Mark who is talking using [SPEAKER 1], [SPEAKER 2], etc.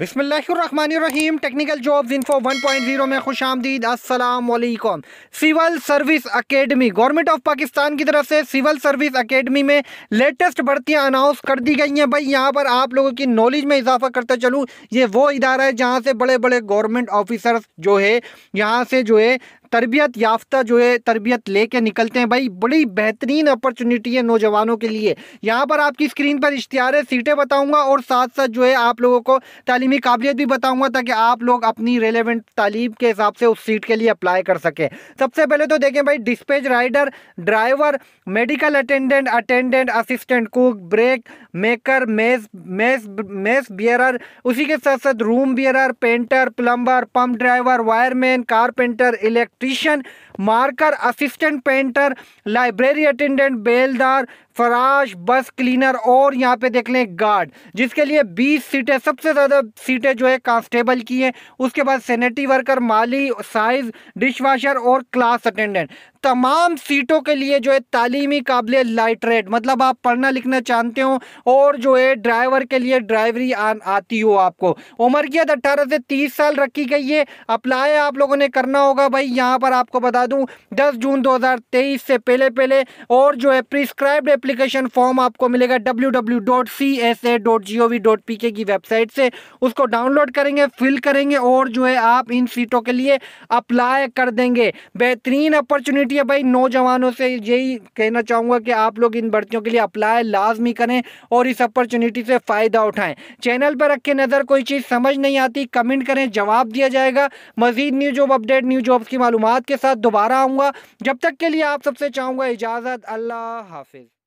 [SPEAKER 1] बिसमीम technical jobs info 1.0 में खुश आमदीद असलकम civil service academy government of Pakistan की तरफ से सिविल सर्विस अकेडमी में लेटेस्ट भर्तियां अनाउंस कर दी गई हैं भाई यहाँ पर आप लोगों की नॉलेज में इजाफा करता चलूँ ये वो इदारा है जहाँ से बड़े बड़े गवर्नमेंट ऑफिसर्स जो है यहाँ से जो है तरबियत याफ्ता जो है तरबियत ले निकलते हैं भाई बड़ी बेहतरीन अपॉर्चुनिटी है नौजवानों के लिए यहाँ पर आपकी स्क्रीन पर इश्तिहार सीटें बताऊँगा और साथ साथ जो है आप लोगों को तलीमी काबिलियत भी बताऊँगा ताकि आप लोग अपनी रेलिवेंट तालीम के हिसाब से उस सीट के लिए अप्लाई कर सकें सबसे पहले तो देखें भाई dispatch rider driver medical attendant attendant assistant cook bread maker mess mess mess bearer उसी के साथ साथ room bearer painter plumber pump driver wireman carpenter electrician marker assistant painter library attendant बेलदार फराश बस क्लीनर और यहाँ पे देख लें गार्ड जिसके लिए 20 सीटें सबसे ज़्यादा सीटें जो है कांस्टेबल की हैं उसके बाद सैनिटी वर्कर माली साइज डिशवाशर और क्लास अटेंडेंट तमाम सीटों के लिए जो है तालीमी काबिल रेड मतलब आप पढ़ना लिखना चाहते हो और जो है ड्राइवर के लिए ड्राइवरी आन आती हो आपको उम्र की अट्ठारह से तीस साल रखी गई है अप्लाई आप लोगों ने करना होगा भाई यहाँ पर आपको बता दूँ दस जून दो से पहले पहले और जो है प्रिस्क्राइब्ड एप्लीकेशन फॉर्म आपको मिलेगा W W dot C S A dot G O V dot P K की वेबसाइट से उसको डाउनलोड करेंगे फिल करेंगे और जो है आप इन सीटों के लिए अप्लाई कर देंगे बेहतरीन अपॉर्चुनिटी है भाई नौजवानों से यही कहना चाहूँगा कि आप लोग इन भर्तियों के लिए अप्लाई लाजमी करें और इस अपॉर्चुनिटी से फ़ायदा उठाएँ चैनल पर रखे नज़र कोई चीज़ समझ नहीं आती कमेंट करें जवाब दिया जाएगा मजीद new job update new jobs की मालूम के साथ दोबारा आऊँगा जब तक के लिए आप सबसे चाहूँगा इजाज़त अल्लाह हाफिज़